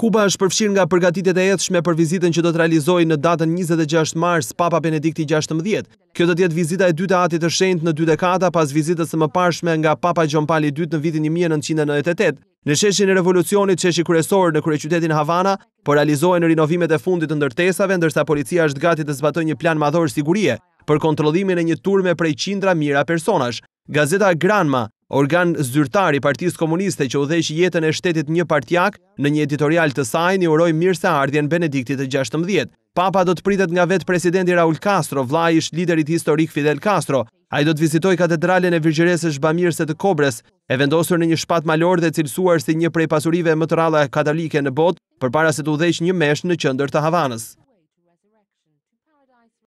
Kuba është përfshirë nga përgatitet e edhshme për vizitën që do të realizojë në datën 26 mars Papa Benedikti 16. Kjo do tjetë vizita e dyta atit të shendë në dy dekata pas vizitës të më pashme nga Papa Gjom Pali II në vitin 1998. Në sheshin e revolucionit që është i kuresorë në kure qytetin Havana, por realizojë në rinovimet e fundit të ndërtesave, ndërsa policia është gati të zbatoj një plan madhorë sigurie për kontrolimin e një turme prej qindra mira personash. Gazeta Granma, organ zyrtari Partisë komuniste që u jetën e shtetit një partjak, në një editorial të sajnë i uroj mirë se Benediktit e 16. Papa do të pritet nga vetë presidenti Raul Castro, vla ish liderit historik Fidel Castro. A i do të vizitoj katedralen e virgjeres e shbamirëse të kobres, e vendosur në një shpat malor dhe cilësuar si një prej pasurive më të ralla katalike në botë për para se të u një mesh në qëndër të Havanës.